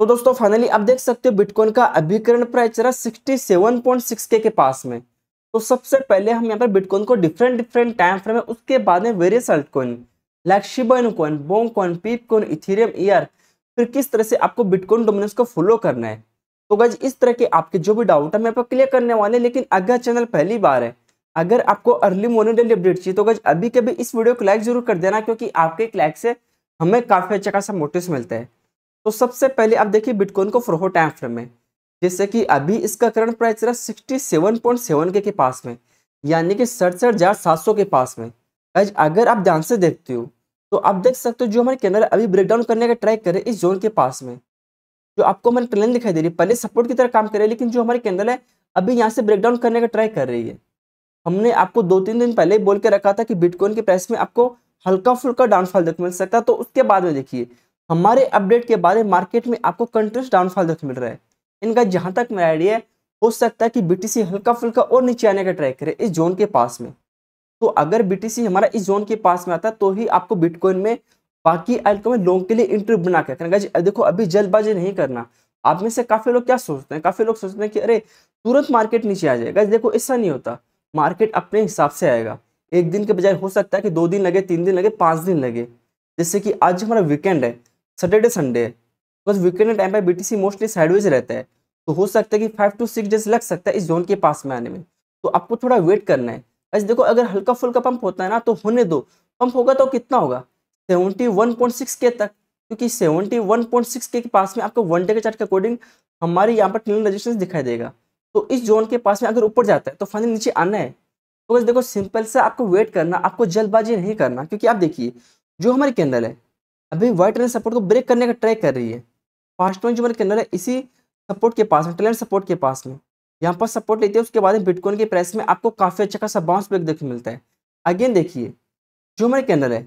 तो दोस्तों फाइनली आप देख सकते हो बिटकॉइन का अभिकरण प्राइस रहा 67.6 के के पास में तो सबसे पहले हम यहाँ पर बिटकॉइन को डिफरेंट डिफरेंट टाइम फ्रेम में उसके बाद में various alt coin like Shiba coin बोंग कॉइन पीप कॉइन इथेरियम ईयर फिर किस तरह से आपको बिटकॉइन डोमिनेंस को फॉलो करना है तो गज इस तरह के आपके जो भी डाउट है मैं आपको क्लियर करने वाले लेकिन अगर चैनल पहली बार है अगर आपको अर्ली मॉर्निंग डेली अपडेट चाहिए तो गज अभी कभी इस वीडियो को लाइक जरूर कर देना क्योंकि आपके एक लाइक से हमें काफ़ी अच्छा खासा मोटिव्स मिलता है तो सबसे पहले आप देखिए बिटकॉइन को फ्रोहो टाइम फ्रेम में जैसे कि अभी इसका करंट प्राइस रहा sixty seven point seven K, के पास में यानी कि सड़सठ हज़ार सात सौ के पास में गज अगर आप ध्यान से देखते हो तो आप देख सकते हो जो हमारे कैनल अभी डाउन करने का ट्राई करे इस जोन के पास में जो आपको हमारी ट्रेन दिखाई दे रही है पहले सपोर्ट की तरह काम कर रही है लेकिन जो हमारी कैंडल है अभी यहाँ से ब्रेकडाउन करने का ट्राई कर रही है हमने आपको दो तीन दिन पहले ही बोल के रखा था कि बिटकॉइन के प्राइस में आपको हल्का फुल्का डाउनफॉल देखने मिल सकता है तो उसके बाद में देखिए हमारे अपडेट के बाद मार्केट में आपको कंट्रेस्ट डाउनफॉल देखने मिल रहा है इनका जहाँ तक मेरा आइडिया है हो सकता है कि बी हल्का फुल्का और नीचे आने का ट्राई करे इस जोन के पास में तो अगर बी हमारा इस जोन के पास में आता है तो ही आपको बिटकॉइन में बाकी आयत मैं लोगों के लिए इंटरव्यू बना कहते हैं देखो अभी जल्दबाजी नहीं करना आप में से काफ़ी लोग क्या सोचते हैं काफ़ी लोग सोचते हैं कि अरे तुरंत मार्केट नीचे आ जाएगा देखो ऐसा नहीं होता मार्केट अपने हिसाब से आएगा एक दिन के बजाय हो सकता है कि दो दिन लगे तीन दिन लगे पाँच दिन लगे जैसे कि आज हमारा वीकेंड है सैटरडे संडे है बिकॉज वीकेंड टाइम पर बीटीसी मोस्टली साइडवेज रहता है तो हो सकता है कि फाइव टू सिक्स डेज लग सकता है इस जोन के पास में आने में तो आपको थोड़ा वेट करना है देखो अगर हल्का फुल्का पंप होता है ना तो होने दो पंप होगा तो कितना होगा सेवेंटी वन पॉइंट सिक्स के तक क्योंकि सेवेंटी वन पॉइंट सिक्स के पास में आपको वन डे के चार्ट के अकॉर्डिंग हमारे यहाँ पर ट्रेन रजिस्टेंस दिखाई देगा तो इस जोन के पास में अगर ऊपर जाता है तो फाइनल नीचे आना है तो बस देखो सिंपल सा आपको वेट करना आपको जल्दबाजी नहीं करना क्योंकि आप देखिए जो हमारे कैंडल है अभी वाइट रेंज सपोर्ट को ब्रेक करने का ट्राई कर रही है फास्ट में जो हमारे कैंडल है इसी सपोर्ट के पास में ट्रेंड सपोर्ट के पास में यहाँ पर सपोर्ट लेते हैं उसके बाद बिटकॉइन के प्राइस में आपको काफ़ी अच्छा खासा बाउंस ब्रेक देखने मिलता है अगेन देखिए जो हमारे कैंडल है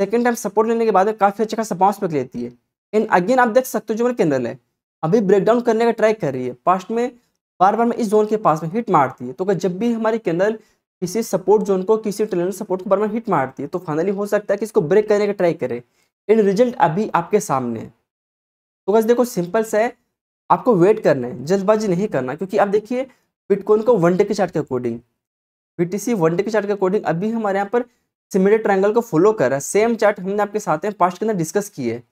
सेकेंड टाइम सपोर्ट लेने के बाद काफ़ी अच्छा खासा बाउंस बैक लेती है एंड अगेन आप देख सकते हो जो मेरे कैंडल है अभी ब्रेकडाउन करने का ट्राई कर रही है पास्ट में बार बार में इस जोन के पास में हिट मारती है तो जब भी हमारी कैंडल किसी सपोर्ट जोन को किसी ट्रेलर सपोर्ट को बार बार हिट मारती है तो फाइनली हो सकता है कि इसको ब्रेक करने का ट्राई करे एंड रिजल्ट अभी आपके सामने है तो बस देखो सिंपल सा है आपको वेट करना है जल्दबाजी नहीं करना क्योंकि आप देखिए बिटकॉइन को वन डे के चार्ट के according B T C one day के चार्ट के अकॉर्डिंग अभी हमारे यहाँ पर सिमिलर ट्रायंगल को फॉलो कर रहा है सेम चार्ट हमने आपके साथ में पास्ट के अंदर डिस्कस किए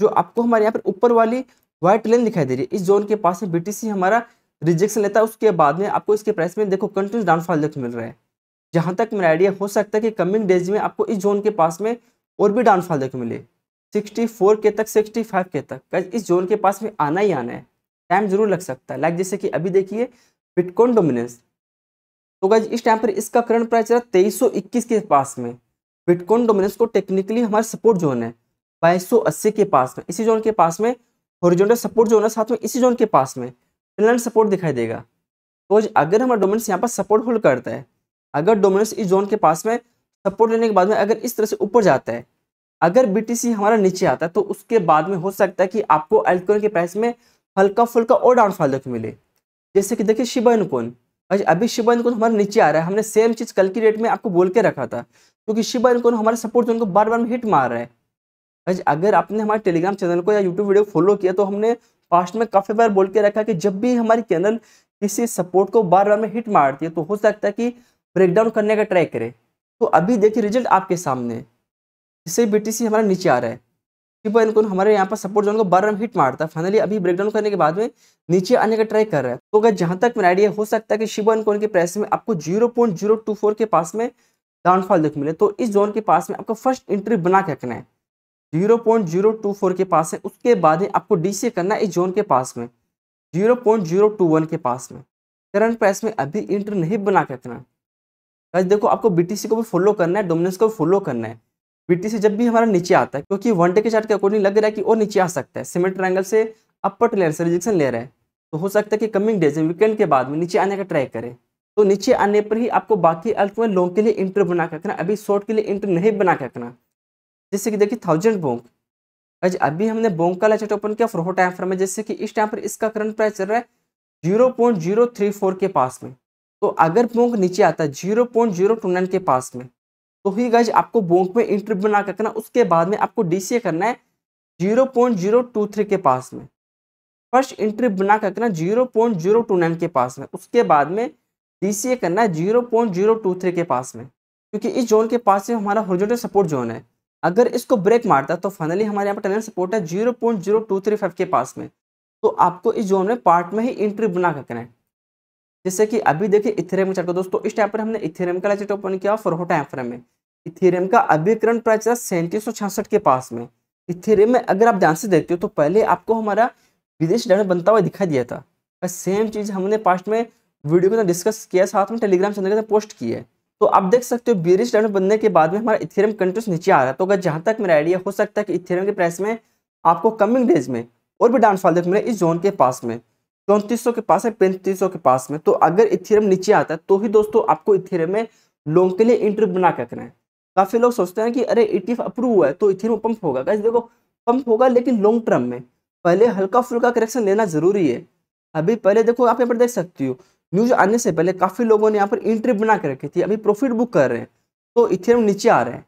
जो आपको हमारे यहाँ पर ऊपर वाली व्हाइट लाइन दिखाई दे रही है इस जोन के पास में बीटीसी हमारा रिजेक्शन लेता है उसके बाद में आपको इसके प्राइस में देखो कंटिन्यूस डाउनफॉल देखने मिल रहा है जहाँ तक मेरा आइडिया हो सकता है कि कमिंग डेज में आपको इस जोन के पास में और भी डाउनफॉल देखने मिले फोर के तक फाइव के तक इस जोन के पास में आना ही आना है टाइम जरूर लग सकता है लाइक जैसे कि अभी देखिए बिटकॉइन डोमिनेंस तो गाइज इस टाइम पर इसका करंट प्राइस रहा तेईस के पास में बिटकॉइन डोमिनेंस को टेक्निकली हमारा सपोर्ट जोन है बाईस के पास में इसी जोन के पास में हॉरिजॉन्टल सपोर्ट जोन है साथ में इसी जोन के पास में फिनलैंड सपोर्ट दिखाई देगा तो अगर हमारा डोमिनेंस यहाँ पर सपोर्ट होल्ड करता है अगर डोमिनेंस इस जोन के पास में सपोर्ट लेने के बाद में अगर इस तरह से ऊपर जाता है अगर बीटीसी हमारा नीचे आता है तो उसके बाद में हो सकता है कि आपको एल्टकॉइन के प्राइस में हल्का फुल्का और डाउनफॉल देखने मिले जैसे कि देखिए शिबाइन कौन अच्छा अभी शिव इनको हमारे नीचे आ रहा है हमने सेम चीज़ कल की डेट में आपको बोल के रखा था क्योंकि शिव इनको हमारा सपोर्ट जो उनको बार बार हिट मार रहा है अच्छा अगर आपने हमारे टेलीग्राम चैनल को या यूट्यूब वीडियो फॉलो किया तो हमने पास्ट में काफ़ी बार बोल के रखा कि जब भी हमारी चैनल किसी सपोर्ट को बार बार में हिट मारती है तो हो सकता है कि ब्रेकडाउन करने का ट्राई करे तो अभी देखिए रिजल्ट आपके सामने है जिससे बी हमारा नीचे आ रहा है ट्रिपल एल कौन हमारे यहाँ पर सपोर्ट जोन को बार रन हिट मारता है फाइनली अभी ब्रेकडाउन करने के बाद में नीचे आने का ट्राई कर रहा है तो अगर जहाँ तक मेरा आइडिया हो सकता है कि शिव एन कौन के प्राइस में आपको zero point zero two four के पास में डाउनफॉल देख मिले तो इस जोन के पास में आपको फर्स्ट एंट्री बना के रखना है zero point zero two four के पास है उसके बाद ही आपको डी सी करना है इस जोन के पास में zero point zero two one के पास में करंट प्राइस में अभी एंट्री नहीं बना के रखना देखो आपको सी को भी फॉलो करना है डोमिनेंस को भी फॉलो करना है बीटीसी जब भी हमारा नीचे आता है क्योंकि वन डे के चार्ट के अकॉर्डिंग लग रहा है कि और नीचे आ सकता है सीमेंट ट्रायंगल से अपर ट्रेलर से रिजेक्शन ले रहे हैं तो हो सकता है कि कमिंग डेज वीकेंड के बाद में नीचे आने का ट्राई करें तो नीचे आने पर ही आपको बाकी अल्प में लॉन्ग के लिए इंटर बना के रखना अभी शॉर्ट के लिए इंटर नहीं बना के रखना जैसे कि देखिए थाउजेंड बोंक आज अभी हमने बोंक का लाइट ओपन किया फ्रोहो टाइम फ्रम में जैसे कि इस टाइम पर इसका करंट प्राइस चल रहा है zero point zero three four के पास में तो अगर बोंक नीचे आता है zero point zero two nine के पास में तो ही गज आपको बोंक में इंट्री बना कर करना उसके बाद में आपको डीसीए करना है zero point zero two three के पास में फर्स्ट इंट्री बना कर करना zero point zero two nine के पास में उसके बाद में डीसीए करना है zero point zero two three के पास में क्योंकि इस जोन के पास में हमारा हॉरिजॉन्टल सपोर्ट जोन है अगर इसको ब्रेक मारता तो फाइनली हमारे यहाँ पर टनल सपोर्ट है zero point zero two three five के पास में तो आपको इस जोन में पार्ट में ही इंट्री बना कर करना है जैसे कि अभी देखिए इथेरियम चार्ट को दोस्तों इस टाइम पर हमने इथेरियम का लाइट ओपन किया हो टाइम फ्रेम में इथेरियम का अभी करंट प्राइस है सैंतीस के पास में इथेरियम में अगर आप ध्यान से देखते हो तो पहले आपको हमारा विदेश डर बनता हुआ दिखाई दिया था सेम चीज हमने पास्ट में वीडियो के डिस्कस किया साथ में टेलीग्राम चैनल के पोस्ट किया है तो आप देख सकते हो बीरिश डॉलर बनने के बाद में हमारा इथेरियम कंट्रोस नीचे आ रहा है तो अगर जहाँ तक मेरा आइडिया हो सकता है कि इथेरियम के प्राइस में आपको कमिंग डेज में और भी डाउनफॉल देखने मिले इस जोन के पास में चौंतीस के पास है पैंतीस के पास में तो अगर इथेरियम नीचे आता है तो ही दोस्तों आपको इथेरियम में लॉन्ग के लिए इंटर बना कर रखना है काफ़ी लोग सोचते हैं कि अरे ई e अप्रूव हुआ है तो इथेरियम पंप होगा कैसे देखो पंप होगा लेकिन लॉन्ग टर्म में पहले हल्का फुल्का करेक्शन लेना जरूरी है अभी पहले देखो आप यहाँ पर देख सकती हो न्यूज आने से पहले काफ़ी लोगों ने यहाँ पर इंट्री बना के रखी थी अभी प्रॉफिट बुक कर रहे हैं तो इथेरियम नीचे आ रहे हैं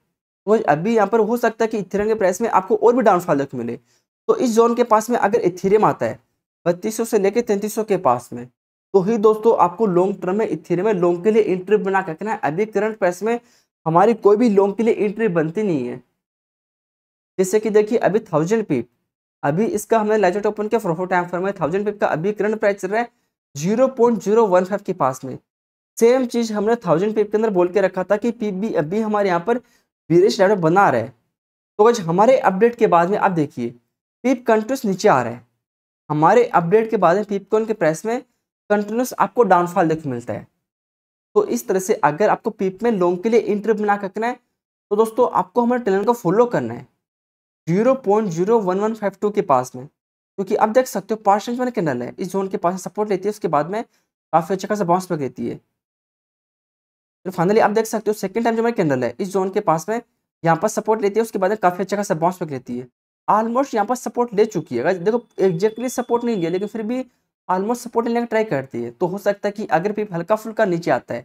तो अभी यहाँ पर हो सकता है कि इथेरियम के प्राइस में आपको और भी डाउनफॉल देखने मिले तो इस जोन के पास में अगर इथेरियम आता है बत्तीस से लेके तैंतीस के पास में तो ही दोस्तों आपको लॉन्ग टर्म में इथेरे में लॉन्ग के लिए एंट्री बना के रखना अभी करंट प्राइस में हमारी कोई भी लॉन्ग के लिए एंट्री बनती नहीं है जैसे कि देखिए अभी थाउजेंड पीप अभी इसका हमने लाइजेट ओपन किया फ्रोफो टाइम फॉर में थाउजेंड पीप का अभी करंट प्राइस चल रहा है zero point zero one five के पास में सेम चीज हमने थाउजेंड पिप के अंदर बोल के रखा था कि पिप भी अभी हमारे यहाँ पर वीरेश डेवलप बना रहे तो आज हमारे अपडेट के बाद में आप देखिए पिप कंट्रोस नीचे आ रहा है हमारे अपडेट के बाद में पीपकॉन के प्राइस में कंटिन्यूस आपको डाउनफॉल देखने मिलता है तो इस तरह से अगर आपको पीप में लॉन्ग के लिए इंट्री बना करना है तो दोस्तों आपको हमारे टेलन को फॉलो करना है zero point zero one one five two के पास में क्योंकि आप देख सकते हो पास रेंज मैंने कैंडल है इस जोन के पास सपोर्ट लेती है उसके बाद में काफ़ी अच्छा खासा बाउंस बैक देती है तो फाइनली आप देख सकते हो सेकेंड टाइम जो हमारी कैंडल है इस जोन के पास में यहाँ पर सपोर्ट लेती है उसके बाद काफ़ी अच्छा खासा बाउंस बैक लेती है ऑलमोस्ट यहाँ पर सपोर्ट ले चुकी है देखो एग्जैक्टली सपोर्ट नहीं लिया लेकिन फिर भी ऑलमोस्ट सपोर्ट लेने का ट्राई करती है तो हो सकता है कि अगर भी हल्का फुल्का नीचे आता है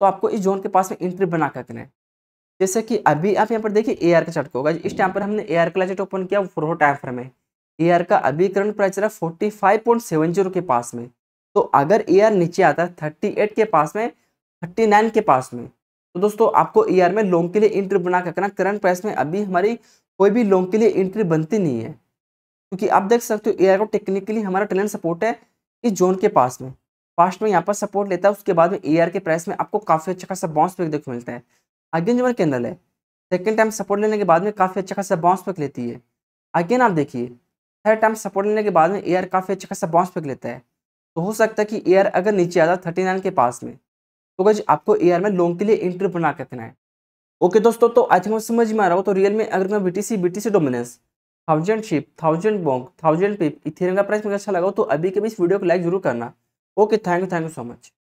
तो आपको इस जोन के पास में एंट्री बना कर करें जैसे कि अभी आप यहाँ पर देखिए ए आर का चार्ट होगा इस टाइम पर हमने ए आर का ओपन किया फोर टाइम फ्रम है ए आर का अभी करंट प्राइस रहा forty five point seven zero के पास में तो अगर ए आर नीचे आता है थर्टी एट के पास में थर्टी नाइन के पास में तो दोस्तों आपको ए आर में लॉन्ग के लिए इंटर बना करना करंट प्राइस में अभी हमारी कोई भी लॉन्ग के लिए एंट्री बनती नहीं है क्योंकि आप देख सकते हो एयर टेक्निकली हमारा टैलेंट सपोर्ट है इस जोन के पास में फास्ट में यहाँ पर सपोर्ट लेता है उसके बाद में ए के प्राइस में आपको काफ़ी अच्छा खासा बाउंस पैक देखने मिलता है अगेन जो मेरा कैंडल है सेकेंड टाइम सपोर्ट लेने के बाद में काफ़ी अच्छा खासा बाउंस पैक लेती है अगेन आप देखिए थर्ड टाइम सपोर्ट लेने के बाद में ए काफ़ी अच्छा खासा बाउंस पैक लेता है तो हो सकता है कि एयर अगर नीचे आता थर्टी नाइन के पास में तो क्या आपको एयर में लॉन्ग के लिए एंट्री बना कर देना है ओके दोस्तों तो आई थिंक समझ में आ रहा हो तो रियल में अगर मैं BTC BTC dominance thousand Shib thousand Bonk thousand pip Ethereum का प्राइस मुझे अच्छा लगा तो अभी के भी इस वीडियो को लाइक जरूर करना okay thank you thank you so much